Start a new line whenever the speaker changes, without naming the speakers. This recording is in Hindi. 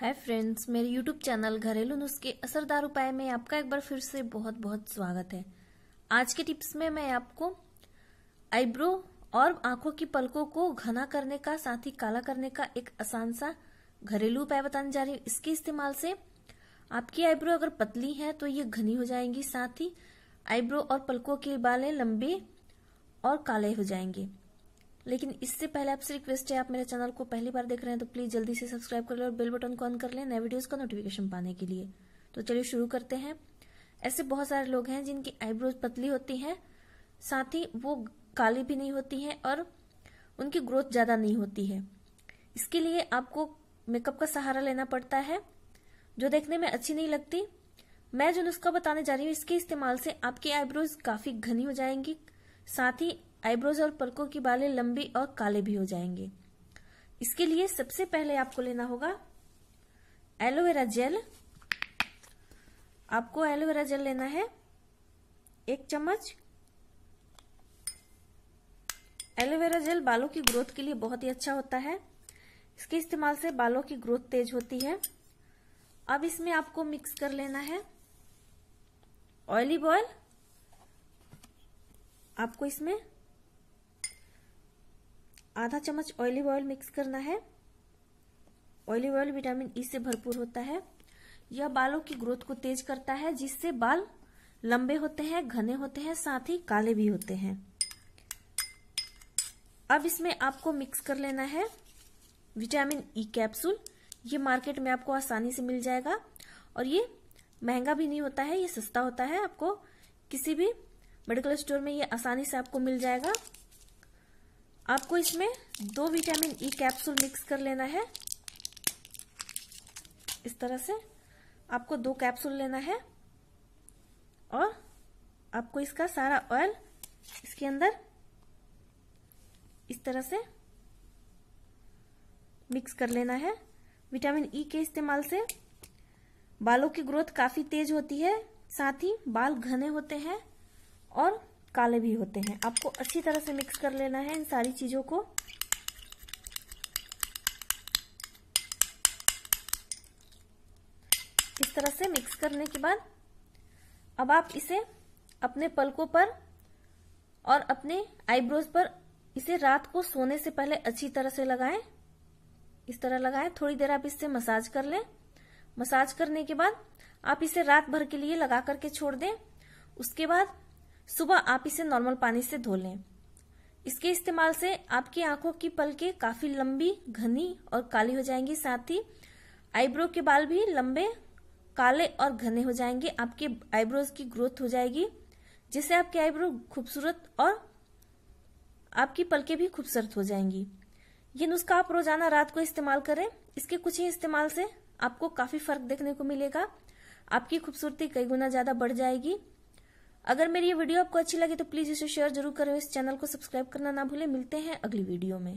हाय फ्रेंड्स मेरे यूट्यूब चैनल घरेलू नुस्खे असरदार उपाय में आपका एक बार फिर से बहुत बहुत स्वागत है आज के टिप्स में मैं आपको आईब्रो और आंखों की पलकों को घना करने का साथ ही काला करने का एक आसान सा घरेलू उपाय बताने जा रही हूँ इसके इस्तेमाल से आपकी आईब्रो अगर पतली है तो ये घनी हो जाएंगी साथ ही आईब्रो और पलकों के बाले लंबे और काले हो जाएंगे लेकिन इससे पहले आपसे रिक्वेस्ट है आप मेरे चैनल को पहली बार देख रहे हैं तो प्लीज जल्दी से सब्सक्राइब कर लें और बेल बटन को ऑन कर लें नए वीडियोस का नोटिफिकेशन पाने के लिए तो चलिए शुरू करते हैं ऐसे बहुत सारे लोग हैं जिनकी आईब्रोज पतली होती हैं साथ ही वो काली भी नहीं होती है और उनकी ग्रोथ ज़्यादा नहीं होती है इसके लिए आपको मेकअप का सहारा लेना पड़ता है जो देखने में अच्छी नहीं लगती मैं जो नुस्खा बताने जा रही हूँ इसके इस्तेमाल से आपकी आईब्रोज काफ़ी घनी हो जाएंगी साथ ही आईब्रोज और पलकों की बालें लंबी और काले भी हो जाएंगे इसके लिए सबसे पहले आपको लेना होगा एलोवेरा जेल आपको एलोवेरा जेल लेना है एक चम्मच एलोवेरा जेल बालों की ग्रोथ के लिए बहुत ही अच्छा होता है इसके इस्तेमाल से बालों की ग्रोथ तेज होती है अब इसमें आपको मिक्स कर लेना है ऑयली बॉयल आपको इसमें आधा चम्मच ऑयलिव ऑयल मिक्स करना है ऑयलिव ऑयल विटामिन ई से भरपूर होता है यह बालों की ग्रोथ को तेज करता है जिससे बाल लंबे होते हैं घने होते हैं साथ ही काले भी होते हैं अब इसमें आपको मिक्स कर लेना है विटामिन ई कैप्सूल ये मार्केट में आपको आसानी से मिल जाएगा और ये महंगा भी नहीं होता है ये सस्ता होता है आपको किसी भी मेडिकल स्टोर में ये आसानी से आपको मिल जाएगा आपको इसमें दो vitamin E e capsule mix कर लेना है इस तरह से आपको दो कैप्सूल लेना है और आपको इसका सारा ऑयल इसके अंदर इस तरह से मिक्स कर लेना है विटामिन ई e के इस्तेमाल से बालों की ग्रोथ काफ़ी तेज होती है साथ ही बाल घने होते हैं और काले भी होते हैं आपको अच्छी तरह से मिक्स कर लेना है इन सारी चीज़ों को इस तरह से मिक्स करने के बाद अब आप इसे अपने पलकों पर और अपने आईब्रोज पर इसे रात को सोने से पहले अच्छी तरह से लगाएं इस तरह लगाएं थोड़ी देर आप इससे मसाज कर लें मसाज करने के बाद आप इसे रात भर के लिए लगा करके छोड़ दें उसके बाद सुबह आप इसे नॉर्मल पानी से धो लें इसके इस्तेमाल से आपकी आंखों की पलकें काफी लंबी घनी और काली हो जाएंगी साथ ही आईब्रो के बाल भी लंबे काले और घने हो जाएंगे आपके आईब्रोज की ग्रोथ हो जाएगी जिससे आपके आईब्रो खूबसूरत और आपकी पलकें भी खूबसूरत हो जाएंगी ये नुस्खा आप रोजाना रात को इस्तेमाल करें इसके कुछ ही इस्तेमाल से आपको काफी फर्क देखने को मिलेगा आपकी खूबसूरती कई गुना ज्यादा बढ़ जाएगी अगर मेरी ये वीडियो आपको अच्छी लगी तो प्लीज़ इसे शेयर जरूर करें इस चैनल को सब्सक्राइब करना ना भूलें मिलते हैं अगली वीडियो में